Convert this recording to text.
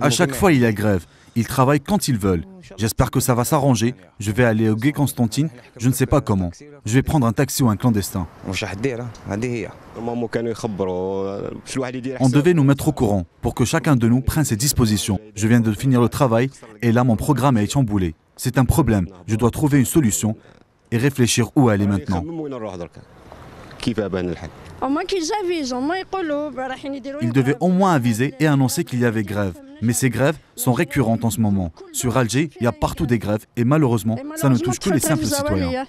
À chaque fois, il y a grève. Ils travaillent quand ils veulent. J'espère que ça va s'arranger. Je vais aller au guet Constantine. Je ne sais pas comment. Je vais prendre un taxi ou un clandestin. On devait nous mettre au courant pour que chacun de nous prenne ses dispositions. Je viens de finir le travail et là, mon programme est chamboulé. C'est un problème. Je dois trouver une solution et réfléchir où aller maintenant. Bah, Ils devaient au moins aviser et annoncer qu'il y avait grève. Mais ces grèves sont récurrentes en ce moment. Sur Alger, il y a partout des grèves et malheureusement, ça ne touche que les simples citoyens.